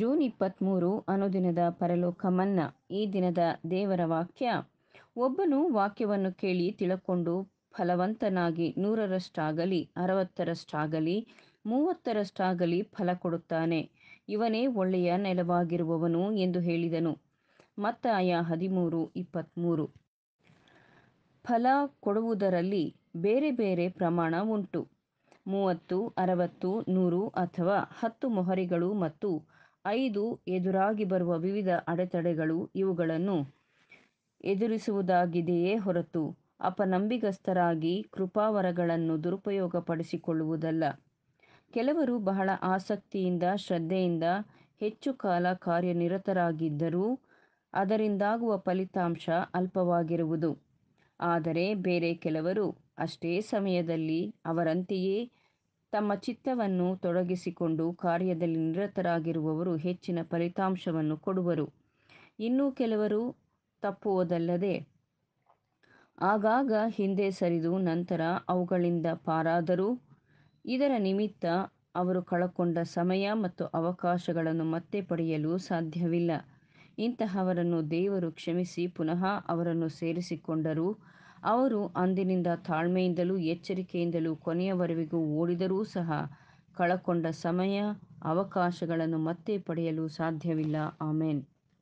June ಇಪ್ಪತ್ತ್ಮೂರು ಅನುದಿನದ ಪರಲೋಕ ಮನ್ನ ಈ ದಿನದ ದೇವರ ವಾಕ್ಯ ಒಬ್ಬನು ವಾಕ್ಯವನ್ನು ಕೇಳಿ ತಿಳಕೊಂಡು ಫಲವಂತನಾಗಿ ನೂರರಷ್ಟಾಗಲಿ ಅರವತ್ತರಷ್ಟಾಗಲಿ ಮೂವತ್ತರಷ್ಟಾಗಲಿ ಫಲ ಕೊಡುತ್ತಾನೆ ಇವನೇ ಒಳ್ಳೆಯ ನೆಲವಾಗಿರುವವನು ಎಂದು ಹೇಳಿದನು ಮತ್ತಾಯ ಹದಿಮೂರು ಇಪ್ಪತ್ತ್ಮೂರು ಫಲ ಕೊಡುವುದರಲ್ಲಿ ಬೇರೆ ಬೇರೆ ಪ್ರಮಾಣ ಉಂಟು ಮೂವತ್ತು ಅರವತ್ತು ನೂರು ಅಥವಾ ಹತ್ತು ಮೊಹರಿಗಳು ಮತ್ತು ಐದು ಎದುರಾಗಿ ಬರುವ ವಿವಿಧ ಅಡೆತಡೆಗಳು ಇವುಗಳನ್ನು ಎದುರಿಸುವುದಾಗಿದೆಯೇ ಹೊರತು ಅಪನಂಬಿಗಸ್ತರಾಗಿ ಕೃಪಾವರಗಳನ್ನು ದುರುಪಯೋಗಪಡಿಸಿಕೊಳ್ಳುವುದಲ್ಲ ಕೆಲವರು ಬಹಳ ಆಸಕ್ತಿಯಿಂದ ಶ್ರದ್ಧೆಯಿಂದ ಹೆಚ್ಚು ಕಾಲ ಕಾರ್ಯನಿರತರಾಗಿದ್ದರೂ ಅದರಿಂದಾಗುವ ಫಲಿತಾಂಶ ಅಲ್ಪವಾಗಿರುವುದು ಆದರೆ ಬೇರೆ ಕೆಲವರು ಅಷ್ಟೇ ಸಮಯದಲ್ಲಿ ಅವರಂತೆಯೇ ತಮ್ಮ ಚಿತ್ತವನ್ನು ತೊಡಗಿಸಿಕೊಂಡು ಕಾರ್ಯದಲ್ಲಿ ನಿರತರಾಗಿರುವವರು ಹೆಚ್ಚಿನ ಫಲಿತಾಂಶವನ್ನು ಕೊಡುವರು ಇನ್ನೂ ಕೆಲವರು ತಪ್ಪುವುದಲ್ಲದೆ ಆಗಾಗ ಹಿಂದೆ ಸರಿದು ನಂತರ ಅವುಗಳಿಂದ ಪಾರಾದರೂ ಇದರ ನಿಮಿತ್ತ ಅವರು ಕಳಕೊಂಡ ಸಮಯ ಮತ್ತು ಅವಕಾಶಗಳನ್ನು ಮತ್ತೆ ಪಡೆಯಲು ಸಾಧ್ಯವಿಲ್ಲ ಇಂತಹವರನ್ನು ದೇವರು ಕ್ಷಮಿಸಿ ಪುನಃ ಅವರನ್ನು ಸೇರಿಸಿಕೊಂಡರೂ ಅವರು ಅಂದಿನಿಂದ ತಾಳ್ಮೆಯಿಂದಲೂ ಎಚ್ಚರಿಕೆಯಿಂದಲೂ ಕೊನೆಯವರೆಗೂ ಓಡಿದರೂ ಸಹ ಕಳಕೊಂಡ ಸಮಯ ಅವಕಾಶಗಳನ್ನು ಮತ್ತೆ ಪಡೆಯಲು ಸಾಧ್ಯವಿಲ್ಲ ಆಮೇನ್